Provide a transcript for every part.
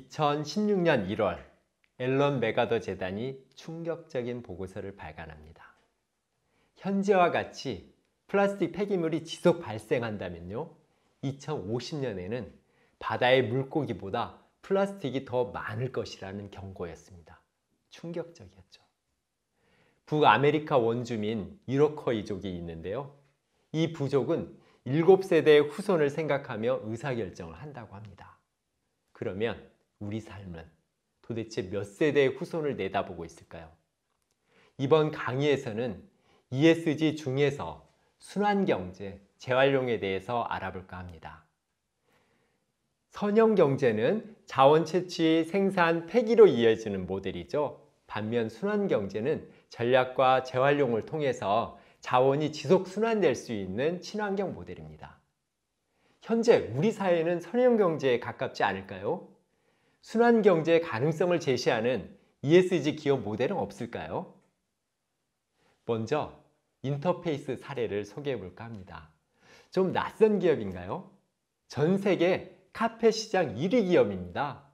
2016년 1월 앨런 메가더 재단이 충격적인 보고서를 발간합니다. 현재와 같이 플라스틱 폐기물이 지속 발생한다면요. 2050년에는 바다의 물고기보다 플라스틱이 더 많을 것이라는 경고였습니다. 충격적이었죠. 북아메리카 원주민 이로커이족이 있는데요. 이 부족은 7세대의 후손을 생각하며 의사결정을 한다고 합니다. 그러면 우리 삶은 도대체 몇 세대의 후손을 내다보고 있을까요? 이번 강의에서는 ESG 중에서 순환경제, 재활용에 대해서 알아볼까 합니다. 선형경제는 자원 채취, 생산, 폐기로 이어지는 모델이죠. 반면 순환경제는 전략과 재활용을 통해서 자원이 지속 순환될 수 있는 친환경 모델입니다. 현재 우리 사회는 선형경제에 가깝지 않을까요? 순환경제의 가능성을 제시하는 ESG 기업 모델은 없을까요? 먼저 인터페이스 사례를 소개해 볼까 합니다. 좀 낯선 기업인가요? 전 세계 카페 시장 1위 기업입니다.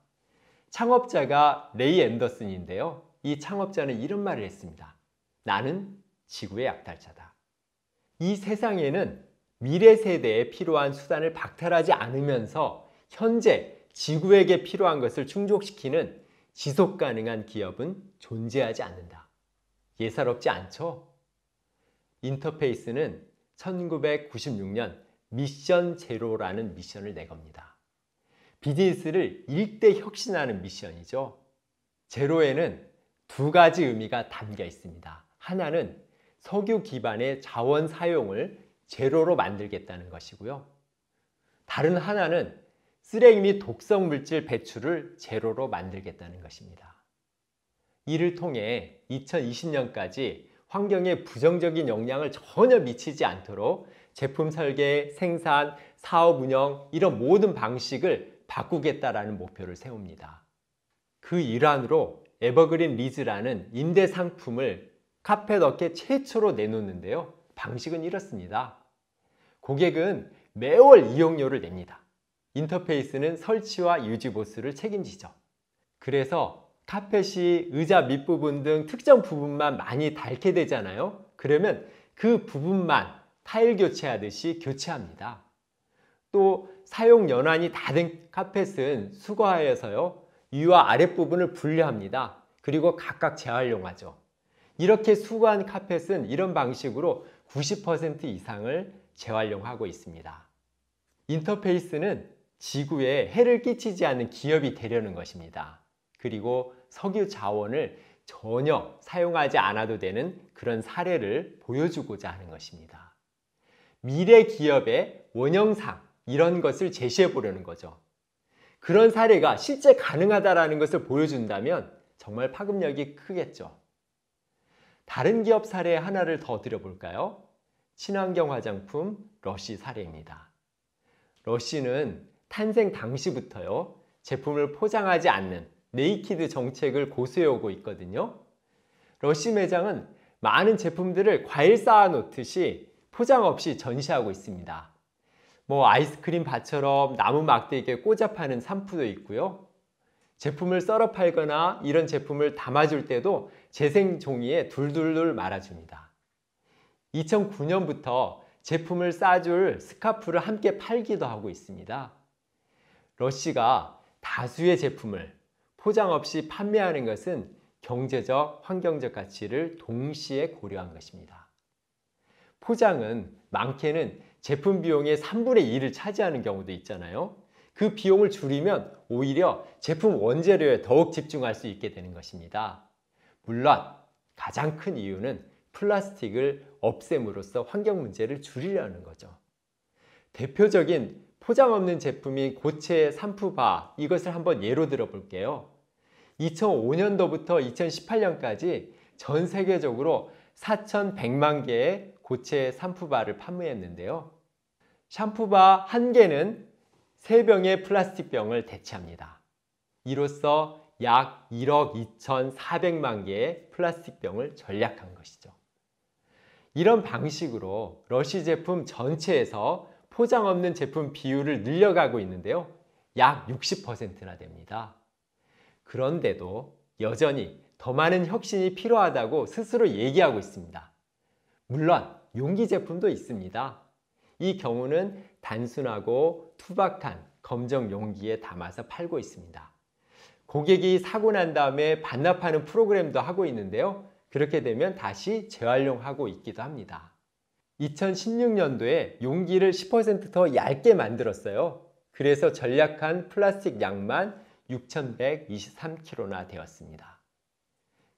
창업자가 레이 앤더슨인데요. 이 창업자는 이런 말을 했습니다. 나는 지구의 약탈자다. 이 세상에는 미래 세대에 필요한 수단을 박탈하지 않으면서 현재 지구에게 필요한 것을 충족시키는 지속 가능한 기업은 존재하지 않는다. 예사롭지 않죠? 인터페이스는 1996년 미션 제로라는 미션을 내겁니다. 비즈니스를 일대 혁신하는 미션이죠. 제로에는 두 가지 의미가 담겨 있습니다. 하나는 석유 기반의 자원 사용을 제로로 만들겠다는 것이고요. 다른 하나는 쓰레기 및 독성 물질 배출을 제로로 만들겠다는 것입니다. 이를 통해 2020년까지 환경에 부정적인 영향을 전혀 미치지 않도록 제품 설계, 생산, 사업 운영 이런 모든 방식을 바꾸겠다라는 목표를 세웁니다. 그 일환으로 에버그린 리즈라는 임대 상품을 카페덕에 최초로 내놓는데요. 방식은 이렇습니다. 고객은 매월 이용료를 냅니다. 인터페이스는 설치와 유지 보수를 책임지죠. 그래서 카펫이 의자 밑부분 등 특정 부분만 많이 닳게 되잖아요. 그러면 그 부분만 타일 교체하듯이 교체합니다. 또 사용 연한이 다 된 카펫은 수거하여서요. 위와 아랫부분을 분리합니다. 그리고 각각 재활용하죠. 이렇게 수거한 카펫은 이런 방식으로 90% 이상을 재활용하고 있습니다. 인터페이스는 지구에 해를 끼치지 않는 기업이 되려는 것입니다. 그리고 석유 자원을 전혀 사용하지 않아도 되는 그런 사례를 보여주고자 하는 것입니다. 미래 기업의 원형상 이런 것을 제시해 보려는 거죠. 그런 사례가 실제 가능하다라는 것을 보여준다면 정말 파급력이 크겠죠. 다른 기업 사례 하나를 더 드려볼까요? 친환경 화장품 러쉬 사례입니다. 러쉬는 탄생 당시부터요. 제품을 포장하지 않는 네이키드 정책을 고수해오고 있거든요. 러쉬 매장은 많은 제품들을 과일 쌓아놓듯이 포장 없이 전시하고 있습니다. 뭐 아이스크림 밭처럼 나무 막대기에 꽂아 파는 산푸도 있고요. 제품을 썰어 팔거나 이런 제품을 담아줄 때도 재생 종이에 둘둘둘 말아줍니다. 2009년부터 제품을 싸줄 스카프를 함께 팔기도 하고 있습니다. 러시가 다수의 제품을 포장 없이 판매하는 것은 경제적, 환경적 가치를 동시에 고려한 것입니다. 포장은 많게는 제품 비용의 3분의 2를 차지하는 경우도 있잖아요. 그 비용을 줄이면 오히려 제품 원재료에 더욱 집중할 수 있게 되는 것입니다. 물론 가장 큰 이유는 플라스틱을 없앰으로써 환경 문제를 줄이려는 거죠. 대표적인 포장 없는 제품이 고체 산푸바 이것을 한번 예로 들어볼게요. 2005년도부터 2018년까지 전 세계적으로 4,100만 개의 고체 산푸바를 판매했는데요. 샴푸바 한 개는 3병의 플라스틱병을 대체합니다. 이로써 약 1억 2,400만 개의 플라스틱병을 전략한 것이죠. 이런 방식으로 러시 제품 전체에서 포장 없는 제품 비율을 늘려가고 있는데요. 약 60%나 됩니다. 그런데도 여전히 더 많은 혁신이 필요하다고 스스로 얘기하고 있습니다. 물론 용기 제품도 있습니다. 이 경우는 단순하고 투박한 검정 용기에 담아서 팔고 있습니다. 고객이 사고 난 다음에 반납하는 프로그램도 하고 있는데요. 그렇게 되면 다시 재활용하고 있기도 합니다. 2016년도에 용기를 10%더 얇게 만들었어요. 그래서 전략한 플라스틱 양만 6,123kg나 되었습니다.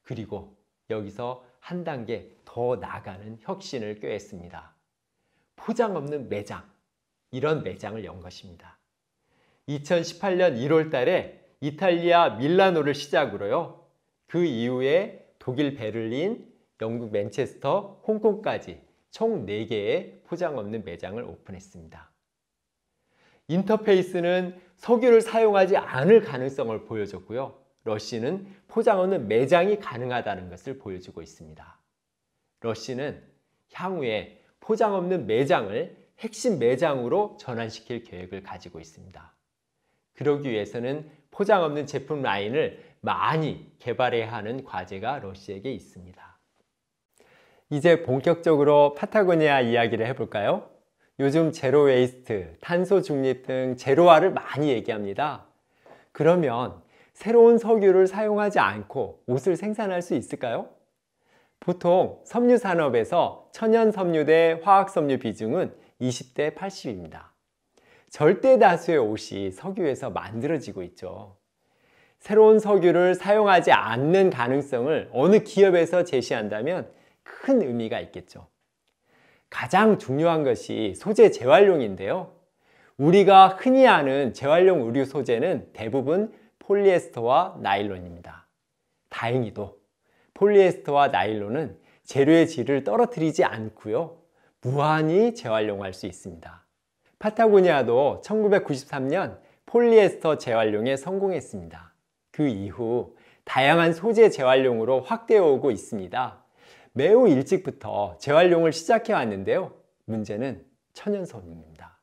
그리고 여기서 한 단계 더나가는 혁신을 꾀했습니다. 포장 없는 매장, 이런 매장을 연 것입니다. 2018년 1월 달에 이탈리아 밀라노를 시작으로요. 그 이후에 독일 베를린, 영국 맨체스터, 홍콩까지 총 4개의 포장 없는 매장을 오픈했습니다. 인터페이스는 석유를 사용하지 않을 가능성을 보여줬고요. 러쉬는 포장 없는 매장이 가능하다는 것을 보여주고 있습니다. 러쉬는 향후에 포장 없는 매장을 핵심 매장으로 전환시킬 계획을 가지고 있습니다. 그러기 위해서는 포장 없는 제품 라인을 많이 개발해야 하는 과제가 러쉬에게 있습니다. 이제 본격적으로 파타고니아 이야기를 해볼까요? 요즘 제로 웨이스트, 탄소 중립 등 제로화를 많이 얘기합니다. 그러면 새로운 석유를 사용하지 않고 옷을 생산할 수 있을까요? 보통 섬유 산업에서 천연 섬유 대 화학 섬유 비중은 20대 80입니다. 절대 다수의 옷이 석유에서 만들어지고 있죠. 새로운 석유를 사용하지 않는 가능성을 어느 기업에서 제시한다면 큰 의미가 있겠죠. 가장 중요한 것이 소재 재활용인데요. 우리가 흔히 아는 재활용 의류 소재는 대부분 폴리에스터와 나일론입니다. 다행히도 폴리에스터와 나일론은 재료의 질을 떨어뜨리지 않고요. 무한히 재활용할 수 있습니다. 파타고니아도 1993년 폴리에스터 재활용에 성공했습니다. 그 이후 다양한 소재 재활용으로 확대해 오고 있습니다. 매우 일찍부터 재활용을 시작해 왔는데요. 문제는 천연석입니다.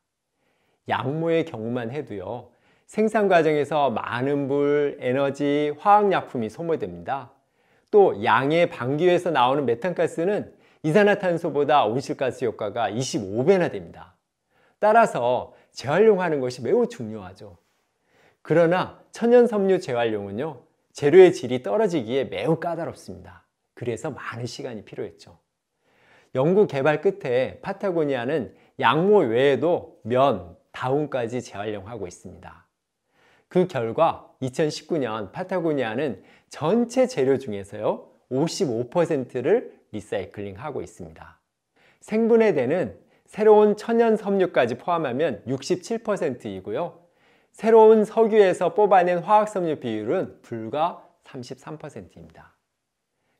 양모의 경우만 해도요. 생산 과정에서 많은 물, 에너지, 화학약품이 소모됩니다. 또 양의 방귀에서 나오는 메탄가스는 이산화탄소보다 온실가스 효과가 25배나 됩니다. 따라서 재활용하는 것이 매우 중요하죠. 그러나 천연섬유 재활용은요, 재료의 질이 떨어지기에 매우 까다롭습니다. 그래서 많은 시간이 필요했죠. 연구 개발 끝에 파타고니아는 양모 외에도 면, 다운까지 재활용하고 있습니다. 그 결과 2019년 파타고니아는 전체 재료 중에서요 55%를 리사이클링하고 있습니다. 생분해 되는 새로운 천연 섬유까지 포함하면 67%이고요. 새로운 석유에서 뽑아낸 화학 섬유 비율은 불과 33%입니다.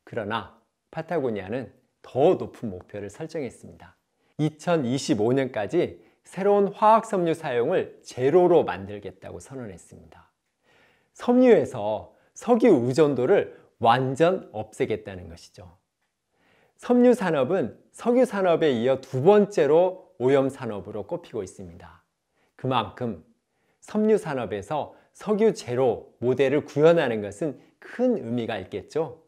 그러나 파타고니아는 더 높은 목표를 설정했습니다. 2025년까지 새로운 화학 섬유 사용을 제로로 만들겠다고 선언했습니다. 섬유에서 석유 의존도를 완전 없애겠다는 것이죠. 섬유 산업은 석유 산업에 이어 두 번째로 오염 산업으로 꼽히고 있습니다. 그만큼 섬유 산업에서 석유 제로 모델을 구현하는 것은 큰 의미가 있겠죠.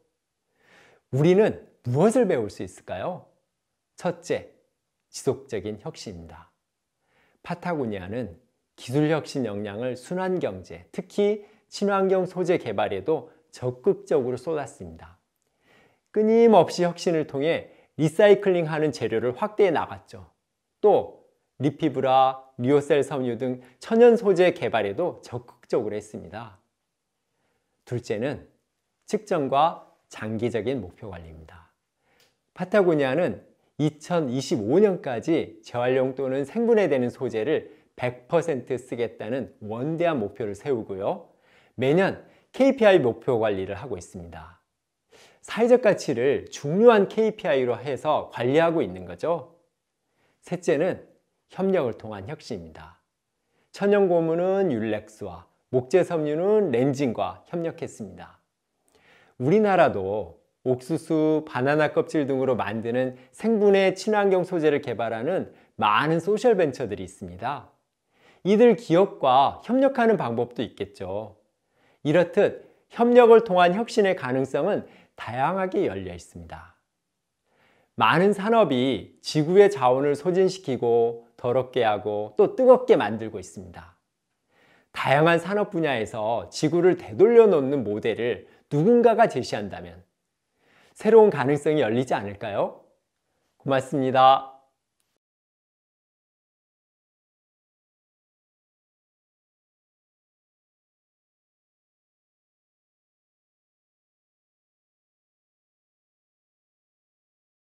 우리는 무엇을 배울 수 있을까요? 첫째, 지속적인 혁신입니다. 파타고니아는 기술혁신 역량을 순환경제, 특히 친환경 소재 개발에도 적극적으로 쏟았습니다. 끊임없이 혁신을 통해 리사이클링하는 재료를 확대해 나갔죠. 또 리피브라, 리오셀 섬유 등 천연 소재 개발에도 적극적으로 했습니다. 둘째는 측정과 장기적인 목표 관리입니다. 파타고니아는 2025년까지 재활용 또는 생분해되는 소재를 100% 쓰겠다는 원대한 목표를 세우고요. 매년 KPI 목표 관리를 하고 있습니다. 사회적 가치를 중요한 KPI로 해서 관리하고 있는 거죠. 셋째는 협력을 통한 혁신입니다. 천연고무는 율렉스와 목재섬유는 렌진과 협력했습니다. 우리나라도 옥수수, 바나나 껍질 등으로 만드는 생분해 친환경 소재를 개발하는 많은 소셜 벤처들이 있습니다. 이들 기업과 협력하는 방법도 있겠죠. 이렇듯 협력을 통한 혁신의 가능성은 다양하게 열려 있습니다. 많은 산업이 지구의 자원을 소진시키고 더럽게 하고 또 뜨겁게 만들고 있습니다. 다양한 산업 분야에서 지구를 되돌려 놓는 모델을 누군가가 제시한다면 새로운 가능성이 열리지 않을까요? 고맙습니다.